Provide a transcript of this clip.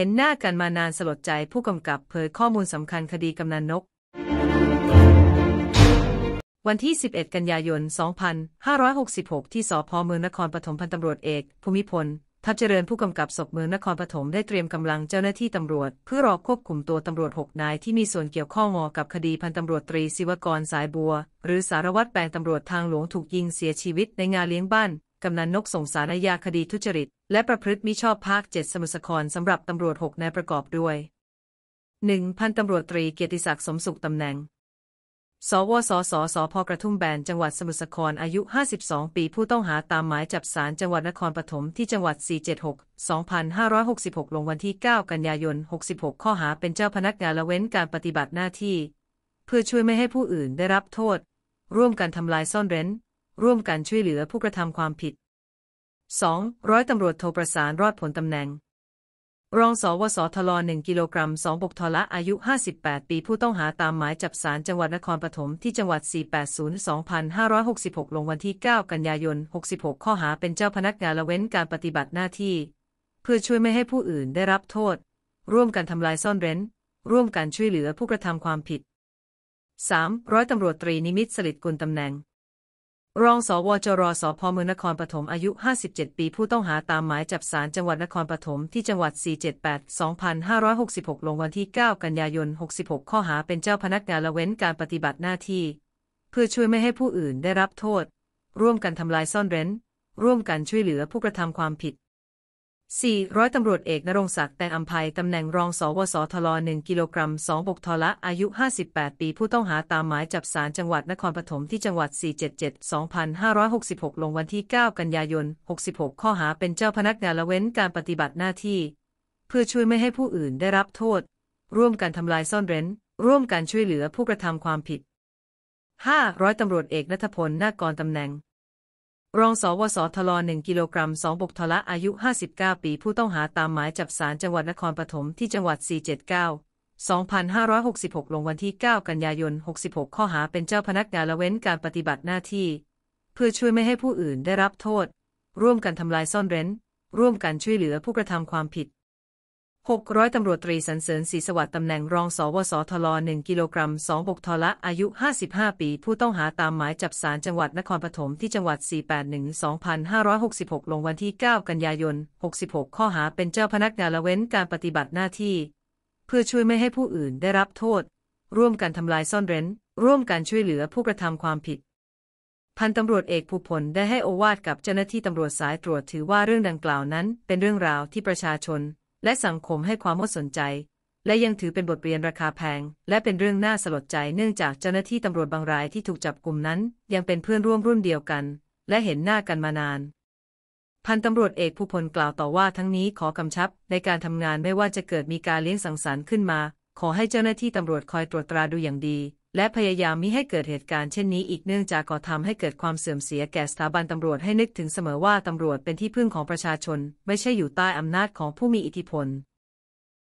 เห็นหน้ากันมานานสลดใจผู้กำกับเผยข้อมูลสำคัญคดีกำนันนก วันที่ 11 กันยายน 2566 ที่สพเมืองนครปฐมพันตำรวจเอกภูมิพล ทัพเจริญผู้กำกับศพเมืองนครปฐมได้เตรียมกำลังเจ้าหน้าที่ตำรวจ เพื่อรอควบคุมตัวตำรวจ 6 นายที่มีส่วนเกี่ยวข้องกับคดีพันตำรวจตรีศิวกรสายบัว หรือสารวัตรแปลงตำรวจทางหลวงถูกยิงเสียชีวิตในงานเลี้ยงบ้านกำนันนกส่งสารยาาคดีทุจริต และประพฤติมิชอบภาคเจ็ดสมุทรสาคร สำหรับตำรวจหกนายประกอบด้วยหนึ่งพันตำรวจตรีเกียรติศักดิ์สมสุขตำแหน่ง สวสสสพ กระทุ่มแบน จังหวัดสมุทรสาครอายุ 52 ปี ผู้ต้องหาตามหมายจับสารจังหวัดนครปฐมที่จังหวัด 476 2566 ลงวันที่ 9 กันยายน 66 ข้อหาเป็นเจ้าพนักงานละเว้นการปฏิบัติหน้าที่ เพื่อช่วยไม่ให้ผู้อื่นได้รับโทษ ร่วมกันทำลายซ่อนเร้นร่วมกันช่วยเหลือผู้กระทำความผิด 2. ร้อยตำรวจโทรประสานรอดผลตำแหน่ง รองสวสทลหนึ่งกิโลกรัมสองบกทละอายุ 58 ปีผู้ต้องหาตามหมายจับสารจังหวัดนครปฐมที่จังหวัด 480-2566 ลงวันที่ 9 กันยายน 66 ข้อหาเป็นเจ้าพนักงานละเว้นการปฏิบัติหน้าที่ เพื่อช่วยไม่ให้ผู้อื่นได้รับโทษ ร่วมกันทำลายซ่อนเร้น ร่วมกันช่วยเหลือผู้กระทำความผิด 3. ร้อยตำรวจตรีนิมิตสลิดกุลตำแหน่งรองสวจรสพมือนครปฐมอายุ 57 ปีผู้ต้องหาตามหมายจับศาลจังหวัดนครปฐมที่จังหวัด 478-2566 ลงวันที่ 9 กันยายน 66 ข้อหาเป็นเจ้าพนักงานละเว้นการปฏิบัติหน้าที่ เพื่อช่วยไม่ให้ผู้อื่นได้รับโทษ ร่วมกันทำลายซ่อนเร้น ร่วมกันช่วยเหลือผู้กระทำความผิด 4. ร้อยตำรวจเอกนรงศักดิ์แตงอัมภัยตำแหน่งรองสวสทล1กิโลกรัม2บกทละอายุ 58 ปีผู้ต้องหาตามหมายจับศาลจังหวัดนครปฐมที่จังหวัด 477-2566 ลงวันที่ 9 กันยายน 66 ข้อหาเป็นเจ้าพนักงานละเว้นการปฏิบัติหน้าที่ เพื่อช่วยไม่ให้ผู้อื่นได้รับโทษ ร่วมกันทำลายซ่อนเร้น ร่วมกันช่วยเหลือผู้กระทำความผิด 5. ร้อยตำรวจเอกนัทพลนาคกรตำแหน่งรองสวสทลหนึ่งกิโลกรัมสองบกทละอายุ 59 ปี ผู้ต้องหาตามหมายจับศาลจังหวัดนครปฐมที่จังหวัด 479 2566 ลงวันที่ 9 กันยายน 66 ข้อหาเป็นเจ้าพนักงานละเว้นการปฏิบัติหน้าที่ เพื่อช่วยไม่ให้ผู้อื่นได้รับโทษ ร่วมกันทำลายซ่อนเร้น ร่วมกันช่วยเหลือผู้กระทำความผิด600ตำรวจตรีสันเสริญศรีสวัสดิ์ตำแหน่งรองสวสทล1กิโลกรัม26ทละอายุ 55 ปี ผู้ต้องหาตามหมายจับศาลจังหวัดนครปฐมที่จังหวัด 481-2566 ลงวันที่ 9 กันยายน 66 ข้อหาเป็นเจ้าพนักงานละเว้นการปฏิบัติหน้าที่ เพื่อช่วยไม่ให้ผู้อื่นได้รับโทษ ร่วมกันทำลายซ่อนเร้นร่วมกันช่วยเหลือผู้กระทำความผิด พันตำรวจเอกภูพลได้ให้โอวาทกับเจ้าหน้าที่ตำรวจสายตรวจถือว่าเรื่องดังกล่าวนั้น เป็นเรื่องราวที่ประชาชนและสังคมให้ความมดสนใจ และยังถือเป็นบทเรียนราคาแพง และเป็นเรื่องน่าสลดใจเนื่องจากเจ้าหน้าที่ตำรวจบางรายที่ถูกจับกลุ่มนั้นยังเป็นเพื่อนร่วมรุ่นเดียวกัน และเห็นหน้ากันมานาน พันตำรวจเอกผู้พลกล่าวต่อว่าทั้งนี้ขอกำชับในการทำงานไม่ว่าจะเกิดมีการเลี้ยงสังสรรค์ขึ้นมา ขอให้เจ้าหน้าที่ตำรวจคอยตรวจตราดูอย่างดีและพยายามมิให้เกิดเหตุการณ์เช่นนี้อีกเนื่องจากก่อทำให้เกิดความเสื่อมเสียแก่สถาบันตำรวจให้นึกถึงเสมอว่าตำรวจเป็นที่พึ่งของประชาชน ไม่ใช่อยู่ใต้อำนาจของผู้มีอิทธิพล